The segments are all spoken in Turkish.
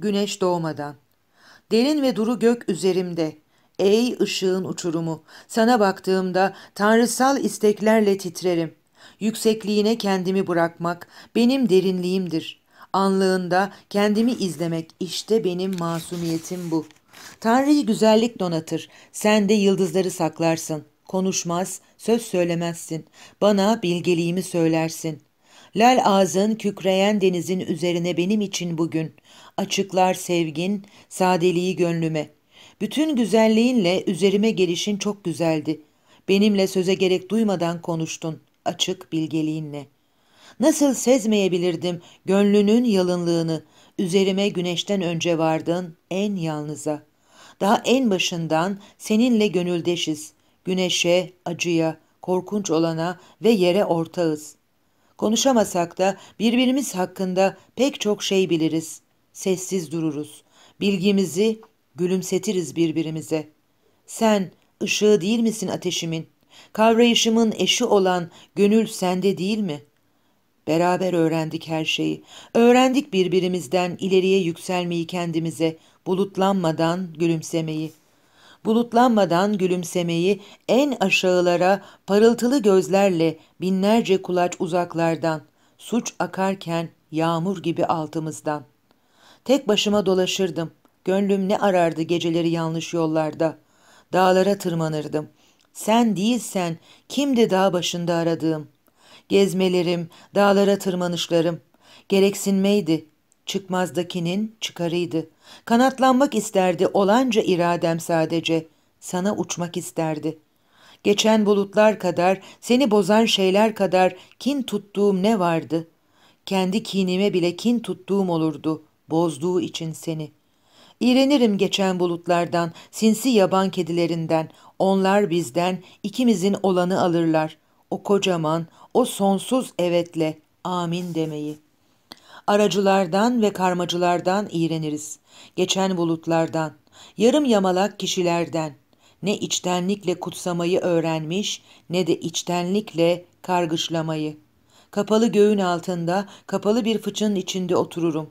güneş doğmadan. Derin ve duru gök üzerimde. Ey ışığın uçurumu, sana baktığımda tanrısal isteklerle titrerim. Yüksekliğine kendimi bırakmak benim derinliğimdir. Anlığında kendimi izlemek işte benim masumiyetim bu. Tanrı'yı güzellik donatır, sen de yıldızları saklarsın. Konuşmaz, söz söylemezsin, bana bilgeliğimi söylersin.'' Lal ağzın kükreyen denizin üzerine benim için bugün. Açıklar sevgin, sadeliği gönlüme. Bütün güzelliğinle üzerime gelişin çok güzeldi. Benimle söze gerek duymadan konuştun, açık bilgeliğinle. Nasıl sezmeyebilirdim gönlünün yalınlığını, üzerime güneşten önce vardın en yalnıza. Daha en başından seninle gönüldeşiz, güneşe, acıya, korkunç olana ve yere ortağız.'' Konuşamasak da birbirimiz hakkında pek çok şey biliriz. Sessiz dururuz. Bilgimizi gülümsetiriz birbirimize. Sen ışığı değil misin ateşimin? Kavrayışımın eşi olan gönül sende değil mi? Beraber öğrendik her şeyi. Öğrendik birbirimizden ileriye yükselmeyi kendimize, bulutlanmadan gülümsemeyi.'' bulutlanmadan gülümsemeyi en aşağılara parıltılı gözlerle binlerce kulaç uzaklardan, suç akarken yağmur gibi altımızdan. Tek başıma dolaşırdım, gönlüm ne arardı geceleri yanlış yollarda. Dağlara tırmanırdım. Sen değilsen kimdi dağ başında aradığım? Gezmelerim, dağlara tırmanışlarım. Gereksinmeydi, çıkmazdakinin çıkarıydı. Kanatlanmak isterdi olanca iradem sadece. Sana uçmak isterdi. Geçen bulutlar kadar, seni bozan şeyler kadar kin tuttuğum ne vardı? Kendi kinime bile kin tuttuğum olurdu, bozduğu için seni. İğrenirim geçen bulutlardan, sinsi yaban kedilerinden, onlar bizden, ikimizin olanı alırlar. O kocaman, o sonsuz evetle, amin demeyi.'' Aracılardan ve karmacılardan iğreniriz. Geçen bulutlardan, yarım yamalak kişilerden. Ne içtenlikle kutsamayı öğrenmiş ne de içtenlikle kargışlamayı. Kapalı göğün altında, kapalı bir fıçının içinde otururum.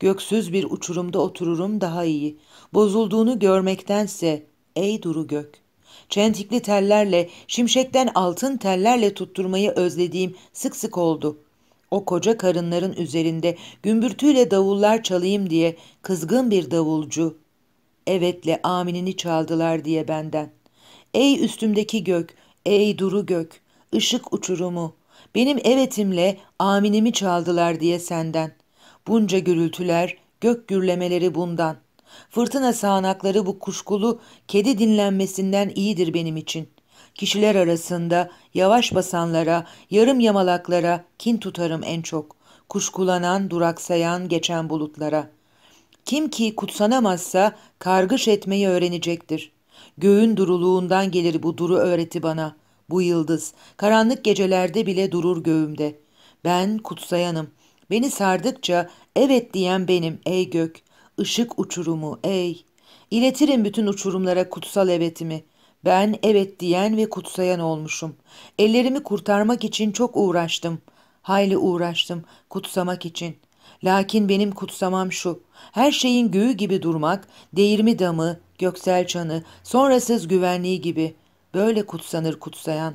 Göksüz bir uçurumda otururum daha iyi. Bozulduğunu görmektense ey duru gök.'' çentikli tellerle, şimşekten altın tellerle tutturmayı özlediğim sık sık oldu. O koca karınların üzerinde gümbürtüyle davullar çalayım diye kızgın bir davulcu. Evetle aminini çaldılar diye benden. Ey üstümdeki gök, ey duru gök, ışık uçurumu, benim evetimle aminimi çaldılar diye senden. Bunca gürültüler, gök gürlemeleri bundan. Fırtına sağanakları bu kuşkulu kedi dinlenmesinden iyidir benim için.'' kişiler arasında yavaş basanlara, yarım yamalaklara kin tutarım en çok. Kuşkulanan, duraksayan, geçen bulutlara. Kim ki kutsanamazsa kargış etmeyi öğrenecektir. Göğün duruluğundan gelir bu duru öğreti bana. Bu yıldız, karanlık gecelerde bile durur göğümde. Ben kutsayanım. Beni sardıkça evet diyen benim ey gök. Işık uçurumu ey. İletirim bütün uçurumlara kutsal evetimi.'' Ben evet diyen ve kutsayan olmuşum. Ellerimi kurtarmak için çok uğraştım. Hayli uğraştım kutsamak için. Lakin benim kutsamam şu. Her şeyin göğü gibi durmak, değirmi damı, göksel çanı, sonrasız güvenliği gibi. Böyle kutsanır kutsayan.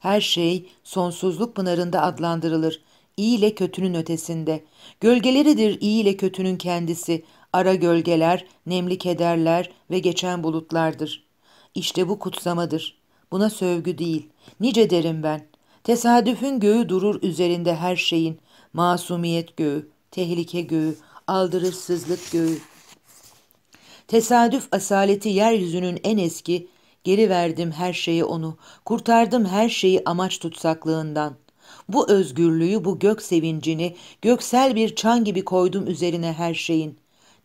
Her şey sonsuzluk pınarında adlandırılır. İyi ile kötünün ötesinde. Gölgeleridir iyi ile kötünün kendisi. Ara gölgeler, nemli kederler ve geçen bulutlardır.'' İşte bu kutsamadır. Buna sövgü değil. Nice derim ben. Tesadüfün göğü durur üzerinde her şeyin. Masumiyet göğü, tehlike göğü, aldırışsızlık göğü. Tesadüf asaleti yeryüzünün en eski, geri verdim her şeyi onu, kurtardım her şeyi amaç tutsaklığından. Bu özgürlüğü, bu gök sevincini, göksel bir çan gibi koydum üzerine her şeyin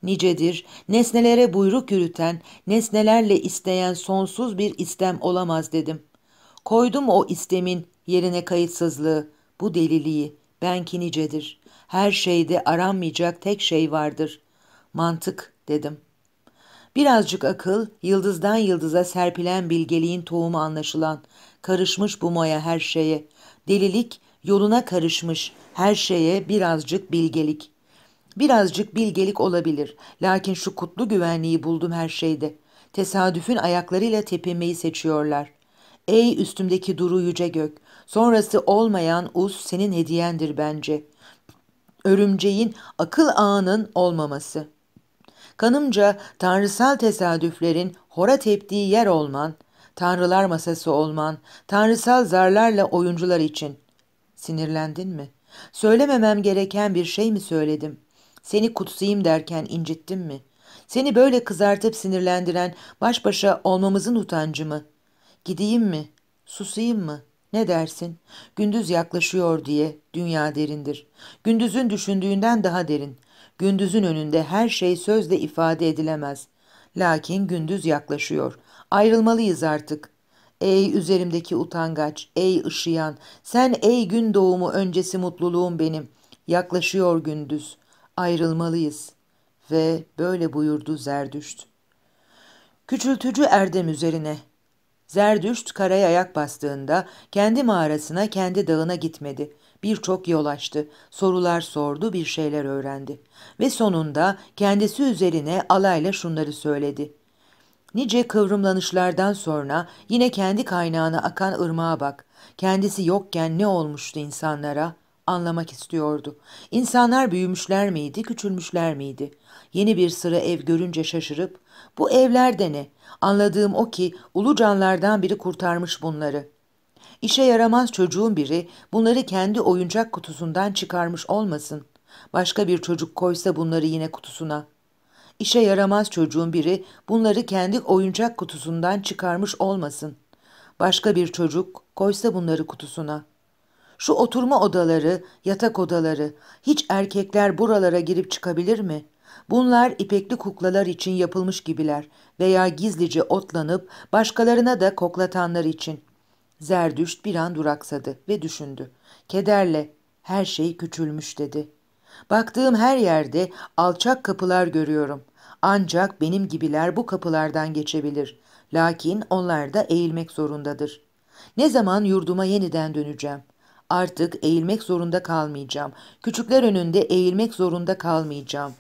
nicedir, nesnelere buyruk yürüten, nesnelerle isteyen sonsuz bir istem olamaz dedim. Koydum o istemin yerine kayıtsızlığı, bu deliliği, benki nicedir. Her şeyde aranmayacak tek şey vardır. Mantık dedim. Birazcık akıl, yıldızdan yıldıza serpilen bilgeliğin tohumu anlaşılan, karışmış bu maya her şeye. Delilik, yoluna karışmış her şeye birazcık bilgelik.'' Birazcık bilgelik olabilir. Lakin şu kutlu güvenliği buldum her şeyde. Tesadüfün ayaklarıyla tepemeyi seçiyorlar. Ey üstümdeki duru yüce gök, sonrası olmayan uz senin hediyendir bence. Örümceğin akıl ağının olmaması. Kanımca tanrısal tesadüflerin hora teptiği yer olman, tanrılar masası olman, tanrısal zarlarla oyuncular için. Sinirlendin mi? Söylememem gereken bir şey mi söyledim?'' Seni kutsayım derken incittim mi? Seni böyle kızartıp sinirlendiren baş başa olmamızın utancı mı? Gideyim mi? Susayım mı? Ne dersin? Gündüz yaklaşıyor diye dünya derindir. Gündüzün düşündüğünden daha derin. Gündüzün önünde her şey sözle ifade edilemez. Lakin gündüz yaklaşıyor. Ayrılmalıyız artık. Ey üzerimdeki utangaç, ey ışıyan, sen ey gün doğumu öncesi mutluluğum benim. Yaklaşıyor gündüz ayrılmalıyız ve böyle buyurdu Zerdüşt. Küçültücü erdem üzerine. Zerdüşt karaya ayak bastığında kendi mağarasına kendi dağına gitmedi. Birçok yol açtı, sorular sordu, bir şeyler öğrendi. Ve sonunda kendisi üzerine alayla şunları söyledi. Nice kıvrımlanışlardan sonra yine kendi kaynağına akan ırmağa bak. Kendisi yokken ne olmuştu insanlara?'' anlamak istiyordu. İnsanlar büyümüşler miydi, küçülmüşler miydi? Yeni bir sıra ev görünce şaşırıp, bu evler de ne? Anladığım o ki ulu canlardan biri kurtarmış bunları. İşe yaramaz çocuğun biri bunları kendi oyuncak kutusundan çıkarmış olmasın. Başka bir çocuk koysa bunları yine kutusuna. İşe yaramaz çocuğun biri bunları kendi oyuncak kutusundan çıkarmış olmasın. Başka bir çocuk koysa bunları kutusuna.'' Şu oturma odaları, yatak odaları, hiç erkekler buralara girip çıkabilir mi? Bunlar ipekli kuklalar için yapılmış gibiler veya gizlice otlanıp başkalarına da koklatanlar için. Zerdüşt bir an duraksadı ve düşündü. Kederle her şey küçülmüş dedi. Baktığım her yerde alçak kapılar görüyorum. Ancak benim gibiler bu kapılardan geçebilir. Lakin onlar da eğilmek zorundadır. Ne zaman yurduma yeniden döneceğim? Artık eğilmek zorunda kalmayacağım. Küçükler önünde eğilmek zorunda kalmayacağım.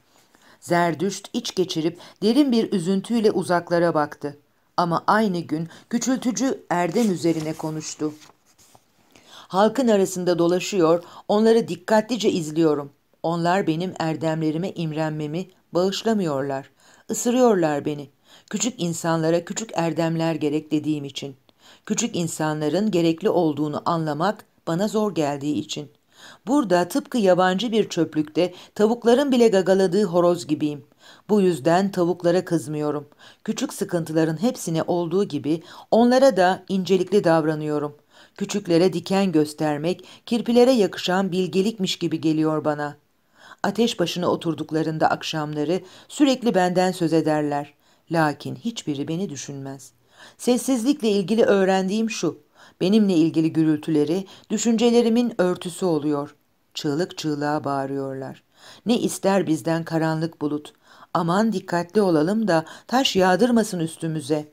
Zerdüşt iç geçirip derin bir üzüntüyle uzaklara baktı. Ama aynı gün küçültücü Erdem üzerine konuştu. Halkın arasında dolaşıyor, onları dikkatlice izliyorum. Onlar benim erdemlerime imrenmemi bağışlamıyorlar. Isırıyorlar beni. Küçük insanlara küçük erdemler gerek dediğim için. Küçük insanların gerekli olduğunu anlamak bana zor geldiği için. Burada tıpkı yabancı bir çöplükte tavukların bile gagaladığı horoz gibiyim. Bu yüzden tavuklara kızmıyorum. Küçük sıkıntıların hepsine olduğu gibi onlara da incelikli davranıyorum. Küçüklere diken göstermek, kirpilere yakışan bilgelikmiş gibi geliyor bana. Ateş başına oturduklarında akşamları sürekli benden söz ederler. Lakin hiçbiri beni düşünmez. Sessizlikle ilgili öğrendiğim şu benimle ilgili gürültüleri düşüncelerimin örtüsü oluyor. Çığlık çığlığa bağırıyorlar. Ne ister bizden karanlık bulut. Aman dikkatli olalım da taş yağdırmasın üstümüze.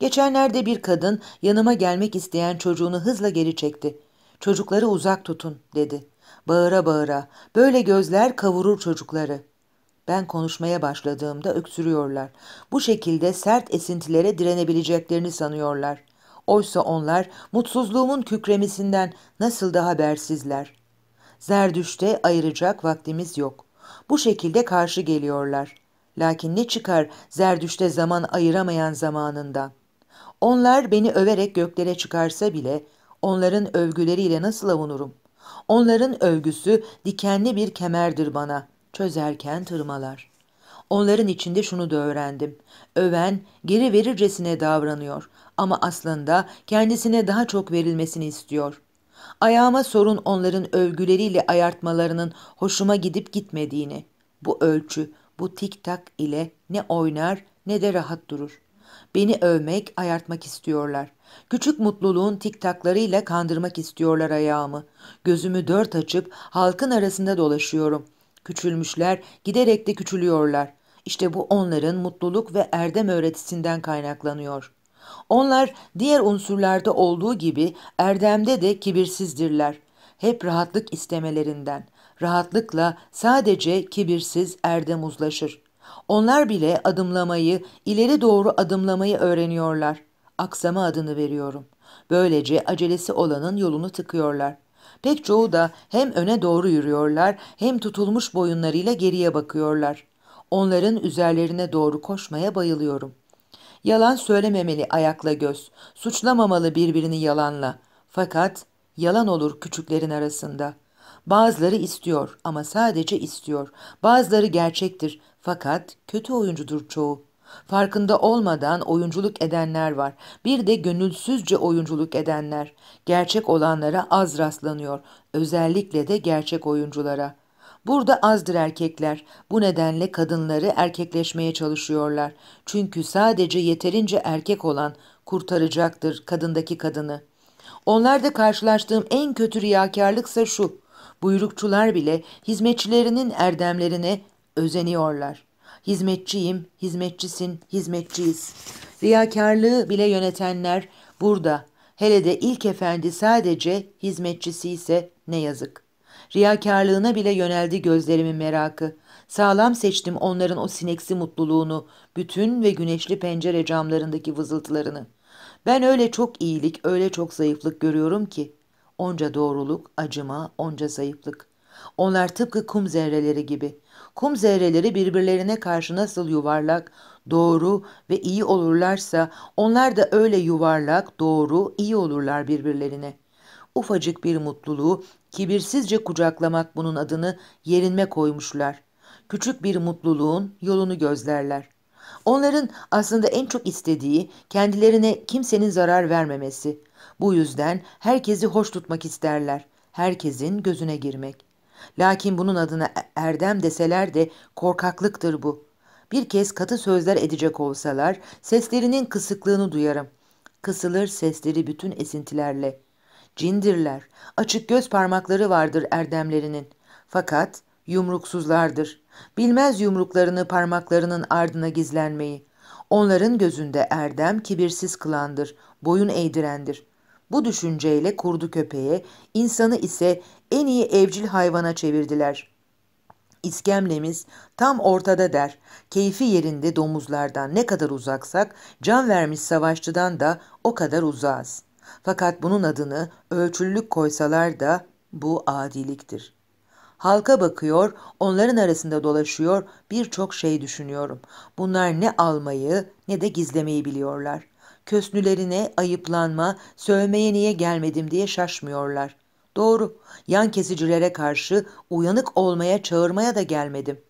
Geçenlerde bir kadın yanıma gelmek isteyen çocuğunu hızla geri çekti. Çocukları uzak tutun dedi. Bağıra bağıra böyle gözler kavurur çocukları.'' Ben konuşmaya başladığımda öksürüyorlar. Bu şekilde sert esintilere direnebileceklerini sanıyorlar. Oysa onlar mutsuzluğumun kükremesinden nasıl da habersizler. Zerdüşte ayıracak vaktimiz yok. Bu şekilde karşı geliyorlar. Lakin ne çıkar zerdüşte zaman ayıramayan zamanında. Onlar beni överek göklere çıkarsa bile onların övgüleriyle nasıl avunurum? Onların övgüsü dikenli bir kemerdir bana, çözerken tırmalar. Onların içinde şunu da öğrendim. Öven geri verircesine davranıyor ama aslında kendisine daha çok verilmesini istiyor. Ayağıma sorun onların övgüleriyle ayartmalarının hoşuma gidip gitmediğini. Bu ölçü, bu tik tak ile ne oynar ne de rahat durur. Beni övmek, ayartmak istiyorlar. Küçük mutluluğun tik taklarıyla kandırmak istiyorlar ayağımı. Gözümü dört açıp halkın arasında dolaşıyorum. Küçülmüşler, giderek de küçülüyorlar. İşte bu onların mutluluk ve erdem öğretisinden kaynaklanıyor.'' Onlar diğer unsurlarda olduğu gibi erdemde de kibirsizdirler. Hep rahatlık istemelerinden. Rahatlıkla sadece kibirsiz erdem uzlaşır. Onlar bile adımlamayı, ileri doğru adımlamayı öğreniyorlar. Aksama adını veriyorum. Böylece acelesi olanın yolunu tıkıyorlar. Pek çoğu da hem öne doğru yürüyorlar hem tutulmuş boyunlarıyla geriye bakıyorlar. Onların üzerlerine doğru koşmaya bayılıyorum. Yalan söylememeli ayakla göz, suçlamamalı birbirini yalanla. Fakat yalan olur küçüklerin arasında. Bazıları istiyor ama sadece istiyor. Bazıları gerçektir fakat kötü oyuncudur çoğu. Farkında olmadan oyunculuk edenler var. Bir de gönülsüzce oyunculuk edenler. Gerçek olanlara az rastlanıyor. Özellikle de gerçek oyunculara.'' Burada azdır erkekler. Bu nedenle kadınları erkekleşmeye çalışıyorlar. Çünkü sadece yeterince erkek olan kurtaracaktır kadındaki kadını. Onlarda karşılaştığım en kötü riyakarlıksa şu. Buyrukçular bile hizmetçilerinin erdemlerine özeniyorlar. Hizmetçiyim, hizmetçisin, hizmetçiyiz. Riyakarlığı bile yönetenler burada. Hele de ilk efendi sadece hizmetçisi ise ne yazık.'' Riyakarlığına bile yöneldi gözlerimin merakı. Sağlam seçtim onların o sineksi mutluluğunu, bütün ve güneşli pencere camlarındaki vızıltılarını. Ben öyle çok iyilik, öyle çok zayıflık görüyorum ki. Onca doğruluk, acıma, onca zayıflık. Onlar tıpkı kum zerreleri gibi. Kum zerreleri birbirlerine karşı nasıl yuvarlak, doğru ve iyi olurlarsa onlar da öyle yuvarlak, doğru, iyi olurlar birbirlerine. Ufacık bir mutluluğu Kibirsizce kucaklamak bunun adını yerinme koymuşlar. Küçük bir mutluluğun yolunu gözlerler. Onların aslında en çok istediği kendilerine kimsenin zarar vermemesi. Bu yüzden herkesi hoş tutmak isterler. Herkesin gözüne girmek. Lakin bunun adına e- erdem deseler de korkaklıktır bu. Bir kez katı sözler edecek olsalar seslerinin kısıklığını duyarım. Kısılır sesleri bütün esintilerle.'' Cindirler. Açık göz parmakları vardır erdemlerinin. Fakat yumruksuzlardır. Bilmez yumruklarını parmaklarının ardına gizlenmeyi. Onların gözünde erdem kibirsiz kılandır, boyun eğdirendir. Bu düşünceyle kurdu köpeğe, insanı ise en iyi evcil hayvana çevirdiler. İskemlemiz tam ortada der. Keyfi yerinde domuzlardan ne kadar uzaksak, can vermiş savaşçıdan da o kadar uzağız.'' Fakat bunun adını ölçülülük koysalar da bu adiliktir. Halka bakıyor, onların arasında dolaşıyor, birçok şey düşünüyorum. Bunlar ne almayı ne de gizlemeyi biliyorlar. Kösnülerine ayıplanma, sövmeye niye gelmedim diye şaşmıyorlar. Doğru, yan kesicilere karşı uyanık olmaya çağırmaya da gelmedim.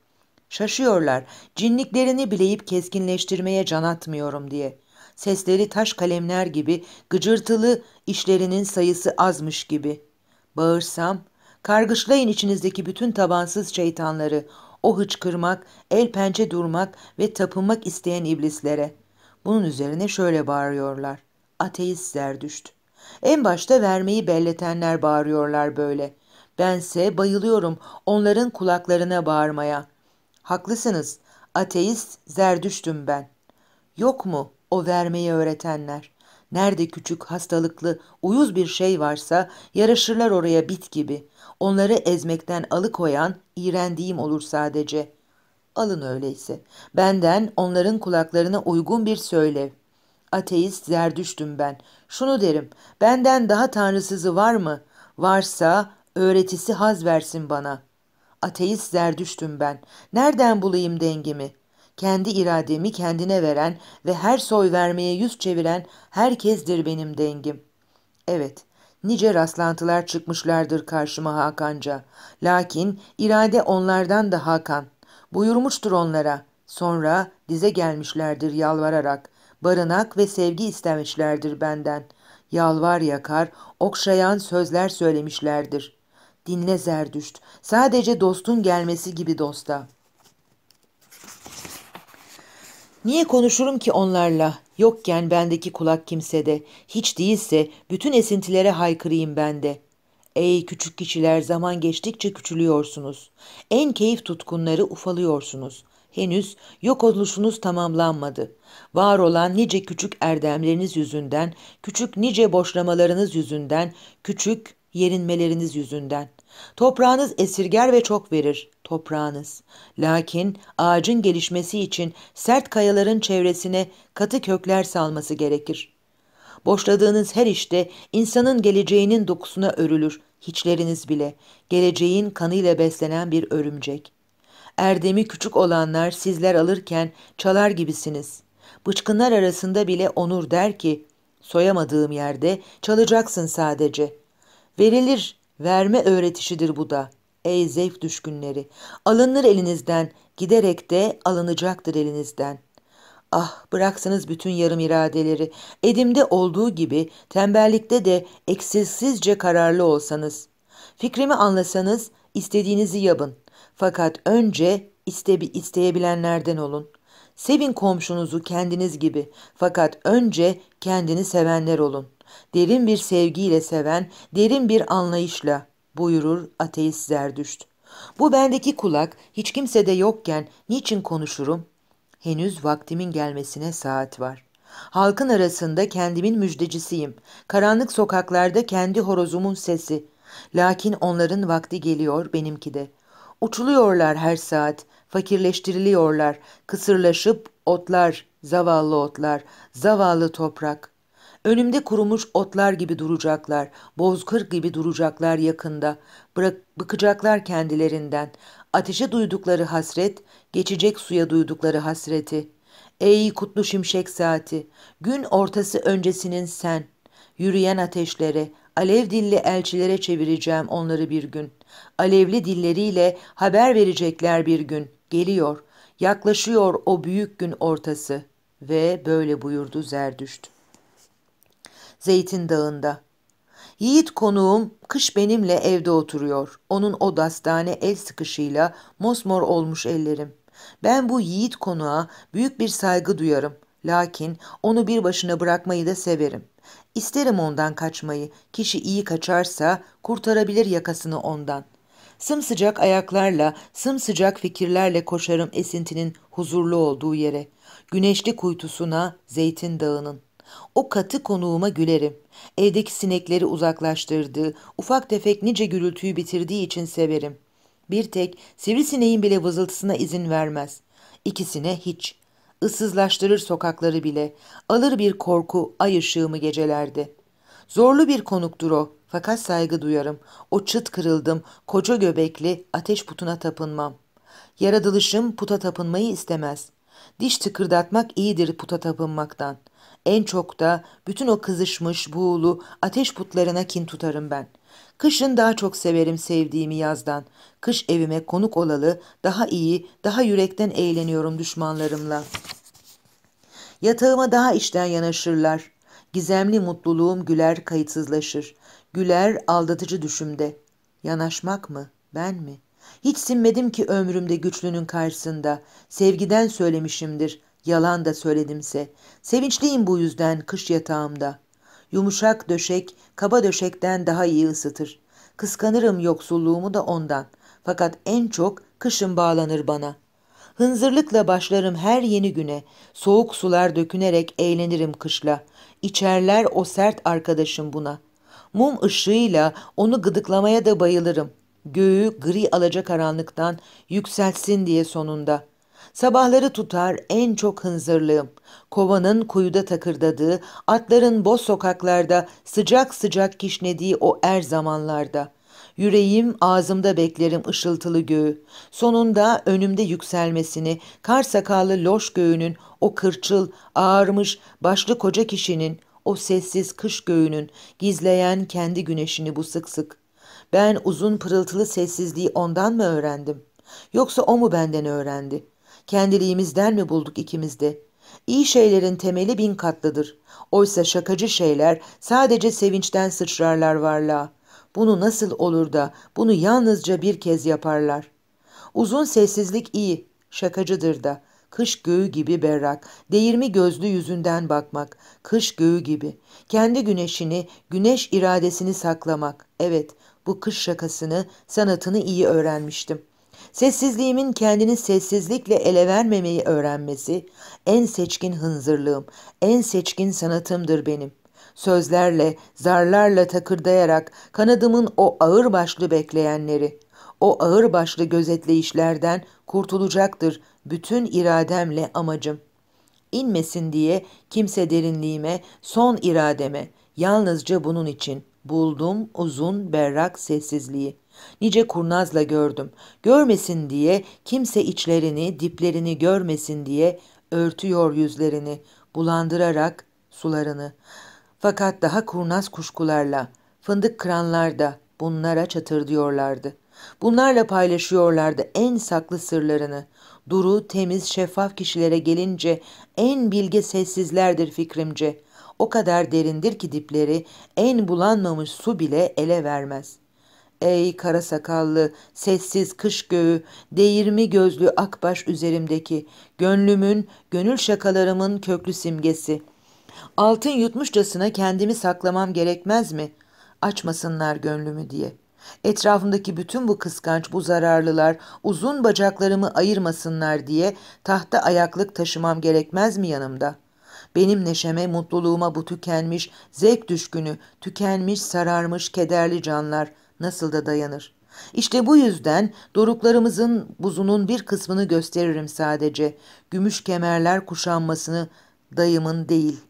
Şaşıyorlar, cinliklerini bileyip keskinleştirmeye can atmıyorum diye.'' sesleri taş kalemler gibi, gıcırtılı işlerinin sayısı azmış gibi. Bağırsam, kargışlayın içinizdeki bütün tabansız şeytanları, o hıçkırmak, el pençe durmak ve tapınmak isteyen iblislere. Bunun üzerine şöyle bağırıyorlar. Ateist zerdüşt. En başta vermeyi belletenler bağırıyorlar böyle. Bense bayılıyorum onların kulaklarına bağırmaya. Haklısınız, ateist zerdüştüm ben. Yok mu? o vermeyi öğretenler. Nerede küçük, hastalıklı, uyuz bir şey varsa yaraşırlar oraya bit gibi. Onları ezmekten alıkoyan iğrendiğim olur sadece. Alın öyleyse. Benden onların kulaklarına uygun bir söyle. Ateist zerdüştüm ben. Şunu derim, benden daha tanrısızı var mı? Varsa öğretisi haz versin bana. Ateist zerdüştüm ben. Nereden bulayım dengemi? kendi irademi kendine veren ve her soy vermeye yüz çeviren herkesdir benim dengim. Evet, nice rastlantılar çıkmışlardır karşıma Hakanca. Lakin irade onlardan da Hakan. Buyurmuştur onlara. Sonra dize gelmişlerdir yalvararak. Barınak ve sevgi istemişlerdir benden. Yalvar yakar, okşayan sözler söylemişlerdir. Dinle Zerdüşt, sadece dostun gelmesi gibi dosta.'' Niye konuşurum ki onlarla? Yokken bendeki kulak kimsede. Hiç değilse bütün esintilere haykırayım bende. Ey küçük kişiler zaman geçtikçe küçülüyorsunuz. En keyif tutkunları ufalıyorsunuz. Henüz yok oluşunuz tamamlanmadı. Var olan nice küçük erdemleriniz yüzünden, küçük nice boşlamalarınız yüzünden, küçük yerinmeleriniz yüzünden. Toprağınız esirger ve çok verir toprağınız. Lakin ağacın gelişmesi için sert kayaların çevresine katı kökler salması gerekir. Boşladığınız her işte insanın geleceğinin dokusuna örülür, hiçleriniz bile, geleceğin kanıyla beslenen bir örümcek. Erdemi küçük olanlar sizler alırken çalar gibisiniz. Bıçkınlar arasında bile Onur der ki, soyamadığım yerde çalacaksın sadece. Verilir, verme öğretişidir bu da.'' Ey zevk düşkünleri! Alınır elinizden, giderek de alınacaktır elinizden. Ah bıraksınız bütün yarım iradeleri, edimde olduğu gibi tembellikte de eksizsizce kararlı olsanız. Fikrimi anlasanız, istediğinizi yapın. Fakat önce iste isteyebilenlerden olun. Sevin komşunuzu kendiniz gibi. Fakat önce kendini sevenler olun. Derin bir sevgiyle seven, derin bir anlayışla, buyurur ateist Zerdüşt. Bu bendeki kulak hiç kimse de yokken niçin konuşurum? Henüz vaktimin gelmesine saat var. Halkın arasında kendimin müjdecisiyim. Karanlık sokaklarda kendi horozumun sesi. Lakin onların vakti geliyor benimki de. Uçuluyorlar her saat, fakirleştiriliyorlar, kısırlaşıp otlar, zavallı otlar, zavallı toprak. Önümde kurumuş otlar gibi duracaklar, bozkır gibi duracaklar yakında. Bırak, bıkacaklar kendilerinden. Ateşe duydukları hasret, geçecek suya duydukları hasreti. Ey kutlu şimşek saati, gün ortası öncesinin sen. Yürüyen ateşlere, alev dilli elçilere çevireceğim onları bir gün. Alevli dilleriyle haber verecekler bir gün. Geliyor, yaklaşıyor o büyük gün ortası. Ve böyle buyurdu Zerdüşt. Zeytin Dağı'nda. Yiğit konuğum kış benimle evde oturuyor. Onun o dastane el sıkışıyla mosmor olmuş ellerim. Ben bu yiğit konuğa büyük bir saygı duyarım. Lakin onu bir başına bırakmayı da severim. İsterim ondan kaçmayı. Kişi iyi kaçarsa kurtarabilir yakasını ondan. Sımsıcak ayaklarla, sımsıcak fikirlerle koşarım esintinin huzurlu olduğu yere. Güneşli kuytusuna, zeytin dağının.'' O katı konuğuma gülerim. Evdeki sinekleri uzaklaştırdığı, ufak tefek nice gürültüyü bitirdiği için severim. Bir tek sivrisineğin bile vızıltısına izin vermez. İkisine hiç. Issızlaştırır sokakları bile. Alır bir korku ay ışığımı gecelerde. Zorlu bir konuktur o. Fakat saygı duyarım. O çıt kırıldım, koca göbekli ateş putuna tapınmam. Yaradılışım puta tapınmayı istemez. Diş tıkırdatmak iyidir puta tapınmaktan. En çok da bütün o kızışmış, buğulu ateş putlarına kin tutarım ben. Kışın daha çok severim sevdiğimi yazdan. Kış evime konuk olalı daha iyi, daha yürekten eğleniyorum düşmanlarımla. Yatağıma daha içten yanaşırlar. Gizemli mutluluğum güler kayıtsızlaşır. Güler aldatıcı düşümde. Yanaşmak mı, ben mi?'' Hiç sinmedim ki ömrümde güçlünün karşısında. Sevgiden söylemişimdir, yalan da söyledimse. Sevinçliyim bu yüzden kış yatağımda. Yumuşak döşek, kaba döşekten daha iyi ısıtır. Kıskanırım yoksulluğumu da ondan. Fakat en çok kışın bağlanır bana. Hınzırlıkla başlarım her yeni güne. Soğuk sular dökünerek eğlenirim kışla. İçerler o sert arkadaşım buna. Mum ışığıyla onu gıdıklamaya da bayılırım göğü gri alacakaranlıktan yükselsin diye sonunda. Sabahları tutar en çok hınzırlığım. Kovanın kuyuda takırdadığı, atların boz sokaklarda sıcak sıcak kişnediği o er zamanlarda.'' Yüreğim ağzımda beklerim ışıltılı göğü. Sonunda önümde yükselmesini, kar sakallı loş göğünün, o kırçıl, ağarmış, başlı koca kişinin, o sessiz kış göğünün, gizleyen kendi güneşini bu sık sık. Ben uzun pırıltılı sessizliği ondan mı öğrendim? Yoksa o mu benden öğrendi? Kendiliğimizden mi bulduk ikimiz de? İyi şeylerin temeli bin katlıdır. Oysa şakacı şeyler sadece sevinçten sıçrarlar varlığa. Bunu nasıl olur da bunu yalnızca bir kez yaparlar? Uzun sessizlik iyi, şakacıdır da. Kış göğü gibi berrak, değirmi gözlü yüzünden bakmak, kış göğü gibi. Kendi güneşini, güneş iradesini saklamak. Evet, bu kış şakasını, sanatını iyi öğrenmiştim. Sessizliğimin kendini sessizlikle ele vermemeyi öğrenmesi en seçkin hınzırlığım, en seçkin sanatımdır benim. Sözlerle, zarlarla takırdayarak kanadımın o ağır başlı bekleyenleri, o ağır başlı gözetleyişlerden kurtulacaktır bütün irademle amacım. İnmesin diye kimse derinliğime, son irademe, yalnızca bunun için.'' Buldum uzun berrak sessizliği. Nice kurnazla gördüm. Görmesin diye, kimse içlerini, diplerini görmesin diye örtüyor yüzlerini, bulandırarak sularını. Fakat daha kurnaz kuşkularla, fındık kıranlar da bunlara çatır diyorlardı. Bunlarla paylaşıyorlardı en saklı sırlarını. Duru, temiz, şeffaf kişilere gelince en bilge sessizlerdir fikrimce o kadar derindir ki dipleri en bulanmamış su bile ele vermez. Ey kara sakallı, sessiz kış göğü, değirmi gözlü akbaş üzerimdeki, gönlümün, gönül şakalarımın köklü simgesi. Altın yutmuşçasına kendimi saklamam gerekmez mi? Açmasınlar gönlümü diye. Etrafımdaki bütün bu kıskanç, bu zararlılar uzun bacaklarımı ayırmasınlar diye tahta ayaklık taşımam gerekmez mi yanımda?'' Benim neşeme, mutluluğuma bu tükenmiş, zevk düşkünü, tükenmiş, sararmış, kederli canlar nasıl da dayanır? İşte bu yüzden doruklarımızın buzunun bir kısmını gösteririm sadece. Gümüş kemerler kuşanmasını dayımın değil.''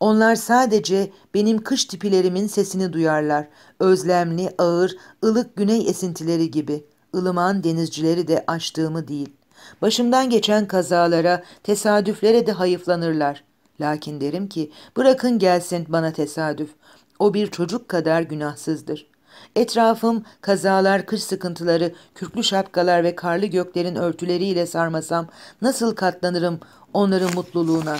Onlar sadece benim kış tipilerimin sesini duyarlar. Özlemli, ağır, ılık güney esintileri gibi. ılıman denizcileri de açtığımı değil. Başımdan geçen kazalara, tesadüflere de hayıflanırlar. Lakin derim ki bırakın gelsin bana tesadüf. O bir çocuk kadar günahsızdır. Etrafım kazalar, kış sıkıntıları, kürklü şapkalar ve karlı göklerin örtüleriyle sarmasam nasıl katlanırım onların mutluluğuna?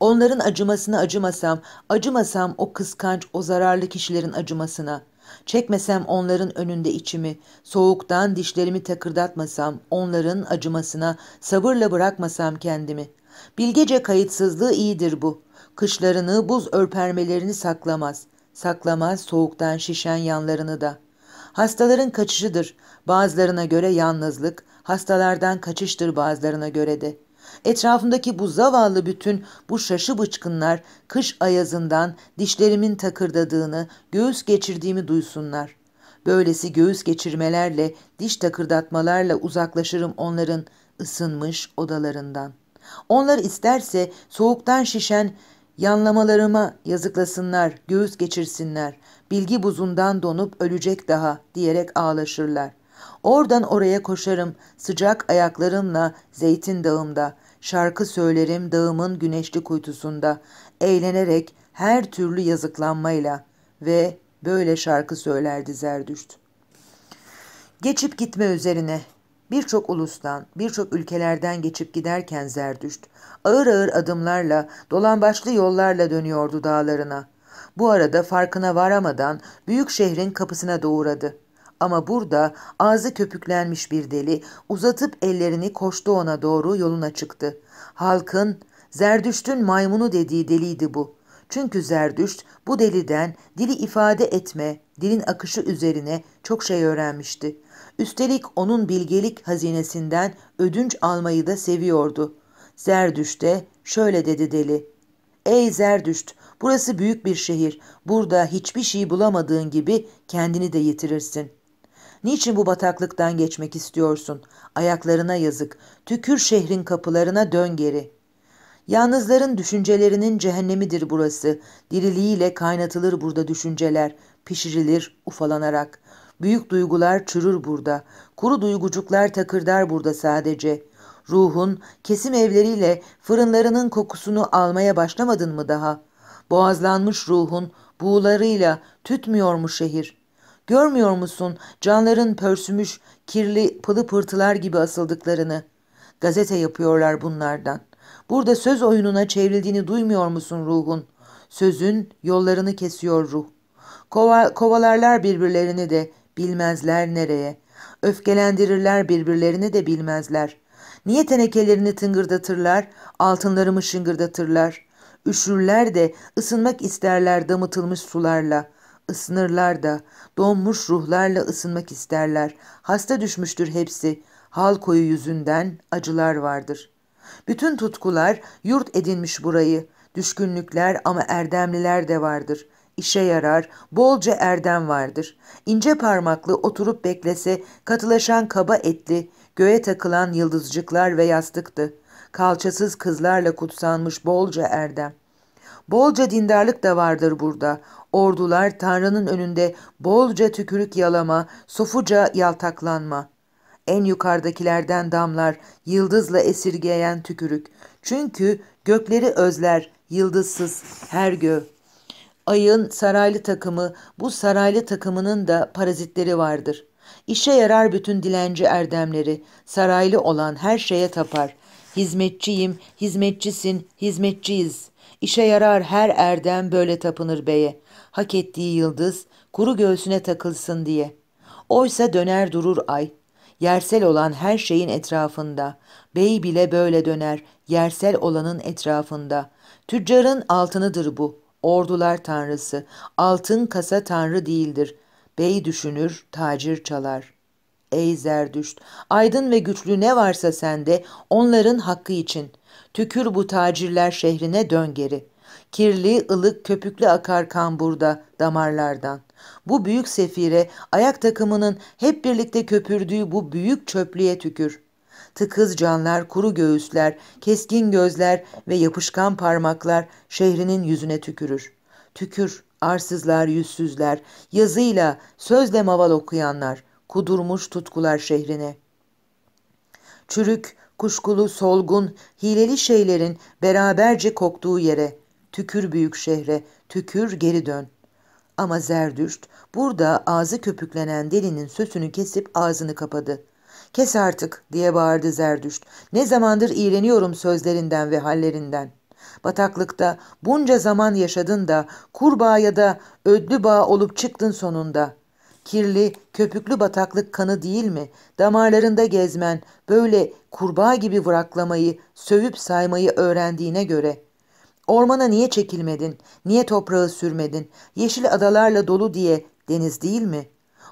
Onların acımasını acımasam, acımasam o kıskanç, o zararlı kişilerin acımasına.'' Çekmesem onların önünde içimi, soğuktan dişlerimi takırdatmasam, onların acımasına sabırla bırakmasam kendimi, Bilgece kayıtsızlığı iyidir bu. Kışlarını, buz örpermelerini saklamaz. Saklamaz soğuktan şişen yanlarını da. Hastaların kaçışıdır. Bazılarına göre yalnızlık, hastalardan kaçıştır bazılarına göre de. Etrafındaki bu zavallı bütün bu şaşı bıçkınlar kış ayazından dişlerimin takırdadığını, göğüs geçirdiğimi duysunlar. Böylesi göğüs geçirmelerle, diş takırdatmalarla uzaklaşırım onların ısınmış odalarından. Onlar isterse soğuktan şişen yanlamalarıma yazıklasınlar, göğüs geçirsinler, bilgi buzundan donup ölecek daha diyerek ağlaşırlar. Oradan oraya koşarım sıcak ayaklarımla zeytin dağımda, şarkı söylerim dağımın güneşli kuytusunda, eğlenerek her türlü yazıklanmayla ve böyle şarkı söylerdi Zerdüşt. Geçip gitme üzerine Birçok ulustan, birçok ülkelerden geçip giderken Zerdüşt, ağır ağır adımlarla, dolambaçlı yollarla dönüyordu dağlarına. Bu arada farkına varamadan büyük şehrin kapısına doğradı. Ama burada ağzı köpüklenmiş bir deli uzatıp ellerini koştu ona doğru yoluna çıktı. Halkın, Zerdüşt'ün maymunu dediği deliydi bu. Çünkü Zerdüşt bu deliden dili ifade etme, dilin akışı üzerine çok şey öğrenmişti. Üstelik onun bilgelik hazinesinden ödünç almayı da seviyordu. Zerdüşt'e şöyle dedi deli. Ey Zerdüşt, burası büyük bir şehir. Burada hiçbir şey bulamadığın gibi kendini de yitirirsin. Niçin bu bataklıktan geçmek istiyorsun? Ayaklarına yazık. Tükür şehrin kapılarına dön geri. Yalnızların düşüncelerinin cehennemidir burası. Diriliğiyle kaynatılır burada düşünceler pişirilir ufalanarak. Büyük duygular çürür burada. Kuru duygucuklar takırdar burada sadece. Ruhun kesim evleriyle fırınlarının kokusunu almaya başlamadın mı daha? Boğazlanmış ruhun buğularıyla tütmüyor mu şehir?'' Görmüyor musun canların pörsümüş, kirli pılı pırtılar gibi asıldıklarını? Gazete yapıyorlar bunlardan. Burada söz oyununa çevrildiğini duymuyor musun ruhun? Sözün yollarını kesiyor ruh. Kova, kovalarlar birbirlerini de bilmezler nereye. Öfkelendirirler birbirlerini de bilmezler. Niye tenekelerini tıngırdatırlar, altınlarımı şıngırdatırlar. Üşürler de ısınmak isterler damıtılmış sularla. Isınırlar da donmuş ruhlarla ısınmak isterler. Hasta düşmüştür hepsi. Hal koyu yüzünden acılar vardır. Bütün tutkular yurt edinmiş burayı. Düşkünlükler ama erdemliler de vardır işe yarar, bolca erdem vardır. İnce parmaklı oturup beklese katılaşan kaba etli, göğe takılan yıldızcıklar ve yastıktı. Kalçasız kızlarla kutsanmış bolca erdem. Bolca dindarlık da vardır burada. Ordular Tanrı'nın önünde bolca tükürük yalama, sofuca yaltaklanma. En yukarıdakilerden damlar, yıldızla esirgeyen tükürük. Çünkü gökleri özler, yıldızsız her göğ. Ayın saraylı takımı, bu saraylı takımının da parazitleri vardır. İşe yarar bütün dilenci erdemleri, saraylı olan her şeye tapar. Hizmetçiyim, hizmetçisin, hizmetçiyiz. İşe yarar her erdem böyle tapınır beye. Hak ettiği yıldız, kuru göğsüne takılsın diye. Oysa döner durur ay. Yersel olan her şeyin etrafında. Bey bile böyle döner, yersel olanın etrafında. Tüccarın altınıdır bu. Ordular tanrısı, altın kasa tanrı değildir. Bey düşünür, tacir çalar. Ey Zerdüşt, aydın ve güçlü ne varsa sende, onların hakkı için. Tükür bu tacirler şehrine dön geri. Kirli, ılık, köpüklü akar kan burada, damarlardan. Bu büyük sefire, ayak takımının hep birlikte köpürdüğü bu büyük çöplüğe tükür.'' tıkız canlar, kuru göğüsler, keskin gözler ve yapışkan parmaklar şehrinin yüzüne tükürür. Tükür, arsızlar, yüzsüzler, yazıyla, sözle maval okuyanlar, kudurmuş tutkular şehrine. Çürük, kuşkulu, solgun, hileli şeylerin beraberce koktuğu yere, tükür büyük şehre, tükür geri dön. Ama Zerdüşt burada ağzı köpüklenen delinin sözünü kesip ağzını kapadı. Kes artık diye bağırdı Zerdüşt. Ne zamandır iğreniyorum sözlerinden ve hallerinden. Bataklıkta bunca zaman yaşadın da kurbağa ya da ödlü bağ olup çıktın sonunda. Kirli, köpüklü bataklık kanı değil mi? Damarlarında gezmen, böyle kurbağa gibi vıraklamayı, sövüp saymayı öğrendiğine göre.'' Ormana niye çekilmedin? Niye toprağı sürmedin? Yeşil adalarla dolu diye deniz değil mi?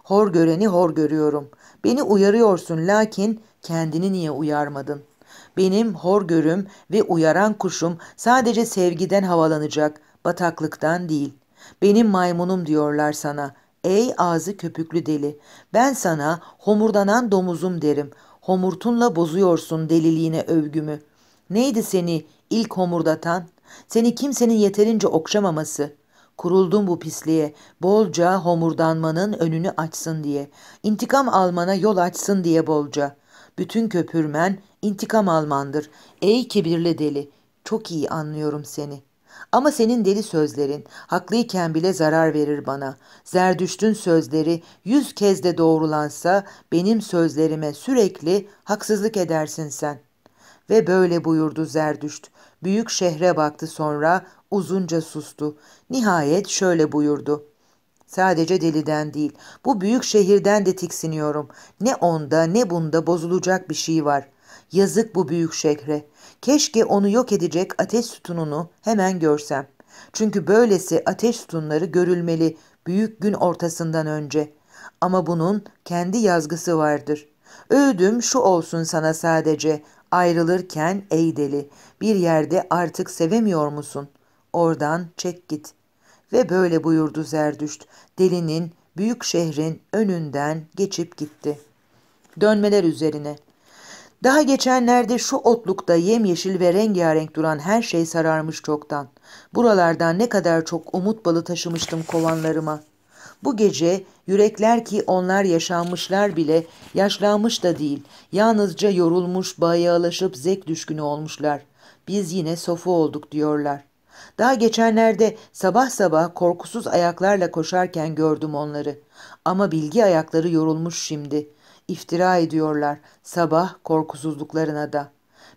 Hor göreni hor görüyorum. Beni uyarıyorsun lakin kendini niye uyarmadın? Benim hor görüm ve uyaran kuşum sadece sevgiden havalanacak, bataklıktan değil. Benim maymunum diyorlar sana. Ey ağzı köpüklü deli. Ben sana homurdanan domuzum derim. Homurtunla bozuyorsun deliliğine övgümü. Neydi seni ilk homurdatan? Seni kimsenin yeterince okşamaması.'' Kuruldum bu pisliğe, bolca homurdanmanın önünü açsın diye. intikam almana yol açsın diye bolca. Bütün köpürmen intikam almandır. Ey kibirli deli, çok iyi anlıyorum seni. Ama senin deli sözlerin haklıyken bile zarar verir bana. Zerdüşt'ün sözleri yüz kez de doğrulansa benim sözlerime sürekli haksızlık edersin sen. Ve böyle buyurdu Zerdüşt. Büyük şehre baktı sonra Uzunca sustu. Nihayet şöyle buyurdu. Sadece deliden değil, bu büyük şehirden de tiksiniyorum. Ne onda ne bunda bozulacak bir şey var. Yazık bu büyük şehre. Keşke onu yok edecek ateş sütununu hemen görsem. Çünkü böylesi ateş sütunları görülmeli büyük gün ortasından önce. Ama bunun kendi yazgısı vardır. Öldüm şu olsun sana sadece, ayrılırken ey deli, bir yerde artık sevemiyor musun? oradan çek git. Ve böyle buyurdu Zerdüşt. Delinin, büyük şehrin önünden geçip gitti. Dönmeler üzerine. Daha geçenlerde şu otlukta yemyeşil ve rengarenk duran her şey sararmış çoktan. Buralardan ne kadar çok umut balı taşımıştım kovanlarıma. Bu gece yürekler ki onlar yaşanmışlar bile, yaşlanmış da değil, yalnızca yorulmuş, bayağılaşıp zek düşkünü olmuşlar. Biz yine sofu olduk diyorlar. Daha geçenlerde sabah sabah korkusuz ayaklarla koşarken gördüm onları. Ama bilgi ayakları yorulmuş şimdi. İftira ediyorlar sabah korkusuzluklarına da.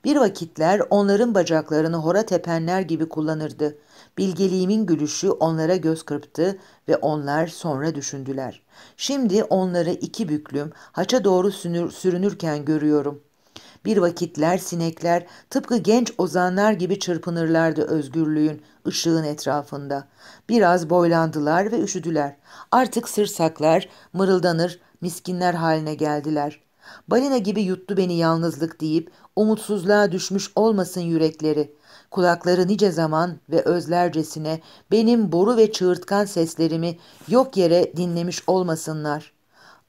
Bir vakitler onların bacaklarını hora tepenler gibi kullanırdı. Bilgeliğimin gülüşü onlara göz kırptı ve onlar sonra düşündüler. Şimdi onları iki büklüm haça doğru sürünürken görüyorum.'' Bir vakitler sinekler tıpkı genç ozanlar gibi çırpınırlardı özgürlüğün, ışığın etrafında. Biraz boylandılar ve üşüdüler. Artık sırsaklar, mırıldanır, miskinler haline geldiler. Balina gibi yuttu beni yalnızlık deyip umutsuzluğa düşmüş olmasın yürekleri. Kulakları nice zaman ve özlercesine benim boru ve çığırtkan seslerimi yok yere dinlemiş olmasınlar.''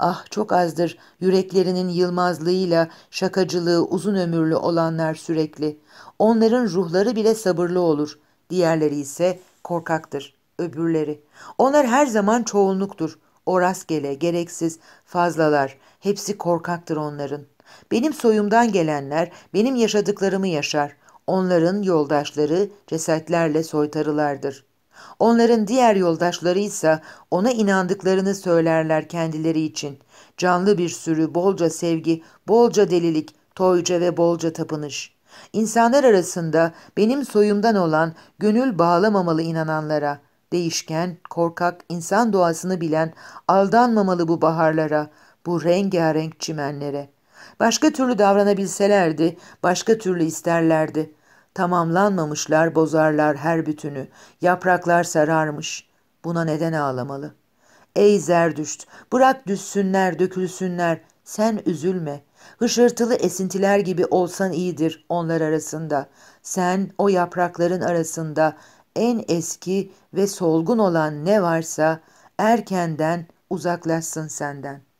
ah çok azdır yüreklerinin yılmazlığıyla şakacılığı uzun ömürlü olanlar sürekli. Onların ruhları bile sabırlı olur, diğerleri ise korkaktır, öbürleri. Onlar her zaman çoğunluktur, o rastgele, gereksiz, fazlalar, hepsi korkaktır onların. Benim soyumdan gelenler benim yaşadıklarımı yaşar, onların yoldaşları cesetlerle soytarılardır.'' Onların diğer yoldaşları ise ona inandıklarını söylerler kendileri için. Canlı bir sürü, bolca sevgi, bolca delilik, toyca ve bolca tapınış. İnsanlar arasında benim soyumdan olan gönül bağlamamalı inananlara, değişken, korkak, insan doğasını bilen, aldanmamalı bu baharlara, bu rengarenk çimenlere. Başka türlü davranabilselerdi, başka türlü isterlerdi.'' Tamamlanmamışlar bozarlar her bütünü, yapraklar sararmış. Buna neden ağlamalı? Ey Zerdüşt, bırak düşsünler, dökülsünler, sen üzülme. Hışırtılı esintiler gibi olsan iyidir onlar arasında. Sen o yaprakların arasında en eski ve solgun olan ne varsa erkenden uzaklaşsın senden.''